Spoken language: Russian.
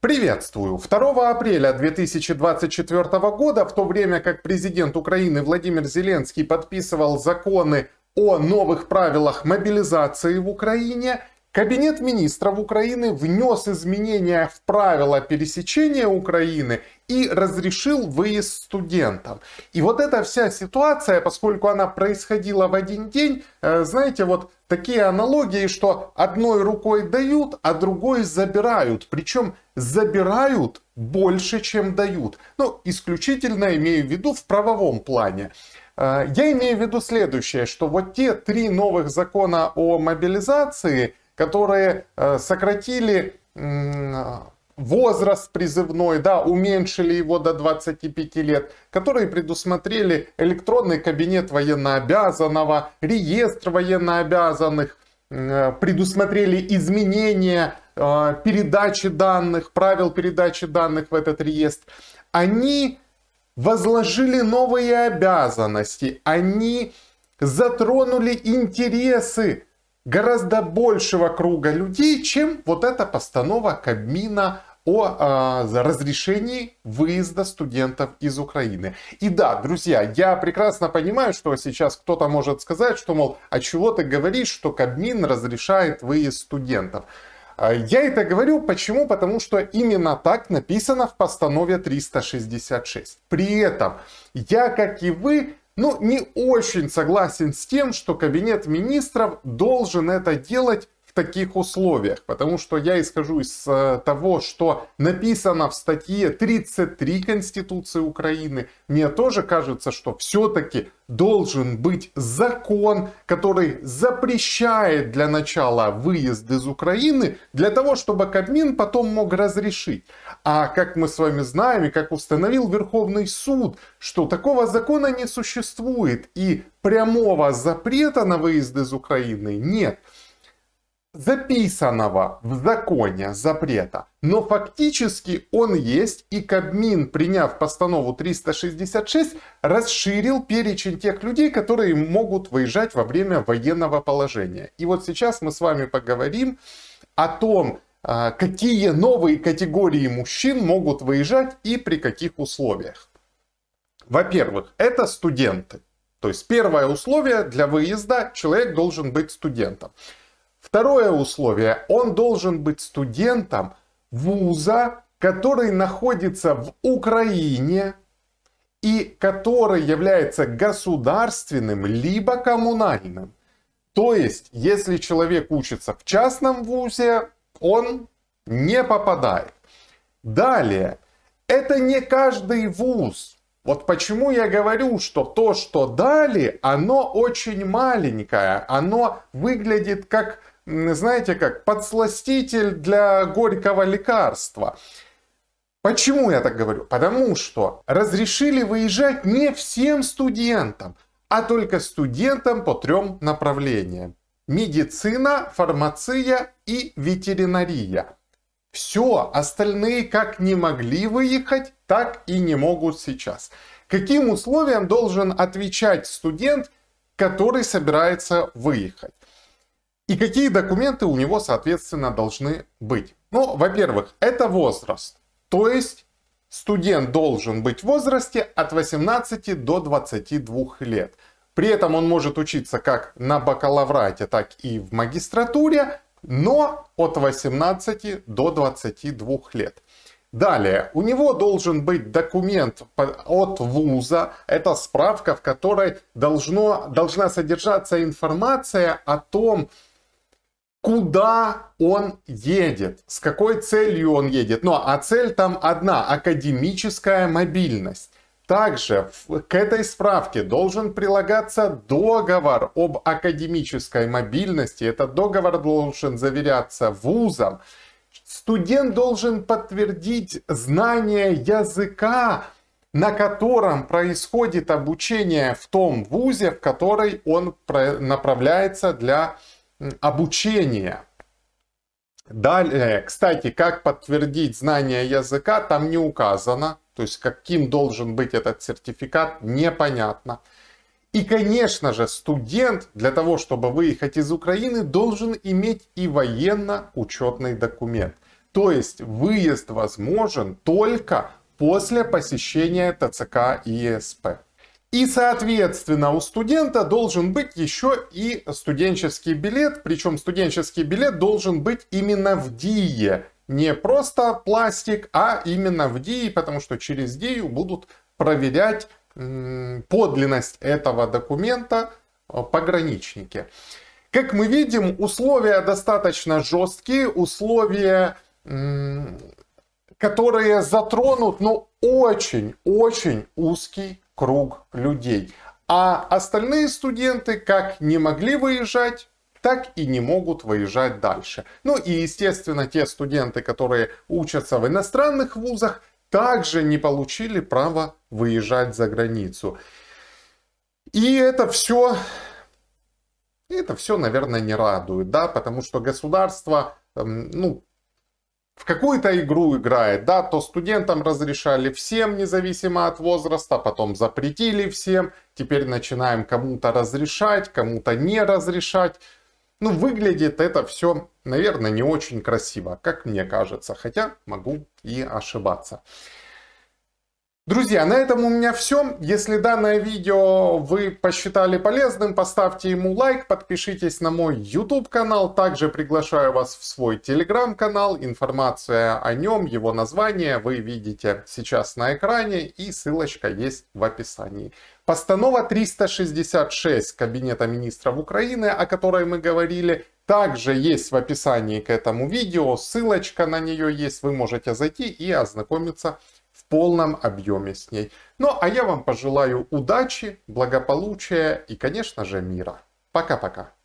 Приветствую! 2 апреля 2024 года, в то время как президент Украины Владимир Зеленский подписывал законы о новых правилах мобилизации в Украине, Кабинет министров Украины внес изменения в правила пересечения Украины и разрешил выезд студентам. И вот эта вся ситуация, поскольку она происходила в один день, э, знаете, вот такие аналогии, что одной рукой дают, а другой забирают. Причем забирают больше, чем дают. Ну, исключительно имею в виду в правовом плане. Э, я имею в виду следующее, что вот те три новых закона о мобилизации – которые э, сократили возраст призывной, да, уменьшили его до 25 лет, которые предусмотрели электронный кабинет военнообязанного, реестр военнообязанных, э, предусмотрели изменения э, передачи данных, правил передачи данных в этот реестр. Они возложили новые обязанности, они затронули интересы гораздо большего круга людей, чем вот эта постанова Кабмина о э, разрешении выезда студентов из Украины. И да, друзья, я прекрасно понимаю, что сейчас кто-то может сказать, что, мол, а чего ты говоришь, что Кабмин разрешает выезд студентов? А, я это говорю почему? Потому что именно так написано в постанове 366. При этом я, как и вы, ну, не очень согласен с тем, что кабинет министров должен это делать таких условиях, потому что я исхожу из э, того, что написано в статье 33 Конституции Украины. Мне тоже кажется, что все-таки должен быть закон, который запрещает для начала выезд из Украины, для того, чтобы Кабмин потом мог разрешить. А как мы с вами знаем и как установил Верховный суд, что такого закона не существует и прямого запрета на выезд из Украины нет записанного в законе запрета, но фактически он есть, и Кабмин, приняв постанову 366, расширил перечень тех людей, которые могут выезжать во время военного положения. И вот сейчас мы с вами поговорим о том, а, какие новые категории мужчин могут выезжать и при каких условиях. Во-первых, это студенты. То есть первое условие для выезда человек должен быть студентом. Второе условие. Он должен быть студентом вуза, который находится в Украине и который является государственным либо коммунальным. То есть, если человек учится в частном вузе, он не попадает. Далее, это не каждый вуз вот почему я говорю, что то, что дали, оно очень маленькое. Оно выглядит как, знаете, как подсластитель для горького лекарства. Почему я так говорю? Потому что разрешили выезжать не всем студентам, а только студентам по трем направлениям. Медицина, фармация и ветеринария. Все, остальные как не могли выехать, так и не могут сейчас. Каким условиям должен отвечать студент, который собирается выехать? И какие документы у него, соответственно, должны быть? Ну, во-первых, это возраст. То есть студент должен быть в возрасте от 18 до 22 лет. При этом он может учиться как на бакалаврате, так и в магистратуре но от 18 до 22 лет. Далее, у него должен быть документ от вуза, это справка, в которой должно, должна содержаться информация о том, куда он едет, с какой целью он едет. Ну, а цель там одна – академическая мобильность. Также к этой справке должен прилагаться договор об академической мобильности. Этот договор должен заверяться вузом. Студент должен подтвердить знание языка, на котором происходит обучение в том вузе, в который он направляется для обучения. Далее, кстати, как подтвердить знание языка, там не указано. То есть каким должен быть этот сертификат, непонятно. И, конечно же, студент для того, чтобы выехать из Украины, должен иметь и военно-учетный документ. То есть выезд возможен только после посещения ТЦК и ЕСП. И, соответственно, у студента должен быть еще и студенческий билет, причем студенческий билет должен быть именно в ДИЕ, не просто пластик, а именно в DI, потому что через DI будут проверять подлинность этого документа э, пограничники. Как мы видим, условия достаточно жесткие, условия, которые затронут, но ну, очень-очень узкий круг людей. А остальные студенты как не могли выезжать, так и не могут выезжать дальше. Ну и, естественно, те студенты, которые учатся в иностранных вузах, также не получили право выезжать за границу. И это все, это все, наверное, не радует, да, потому что государство, эм, ну, в какую-то игру играет, да, то студентам разрешали всем, независимо от возраста, потом запретили всем, теперь начинаем кому-то разрешать, кому-то не разрешать, ну, выглядит это все, наверное, не очень красиво, как мне кажется, хотя могу и ошибаться. Друзья, на этом у меня все. Если данное видео вы посчитали полезным, поставьте ему лайк, подпишитесь на мой YouTube канал. Также приглашаю вас в свой Telegram канал. Информация о нем, его название вы видите сейчас на экране и ссылочка есть в описании. Постанова 366 Кабинета министров Украины, о которой мы говорили, также есть в описании к этому видео. Ссылочка на нее есть, вы можете зайти и ознакомиться с полном объеме с ней. Ну а я вам пожелаю удачи, благополучия и, конечно же, мира. Пока-пока.